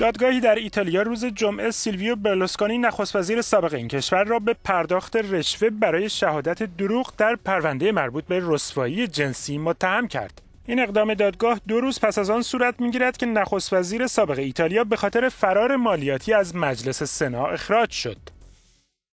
دادگاهی در ایتالیا روز جمعه سیلویو برلوسکانی نخست وزیر سابق این کشور را به پرداخت رشوه برای شهادت دروغ در پرونده مربوط به رسوایی جنسی متهم کرد. این اقدام دادگاه دو روز پس از آن صورت میگیرد که نخست وزیر سابق ایتالیا به خاطر فرار مالیاتی از مجلس سنا اخراج شد.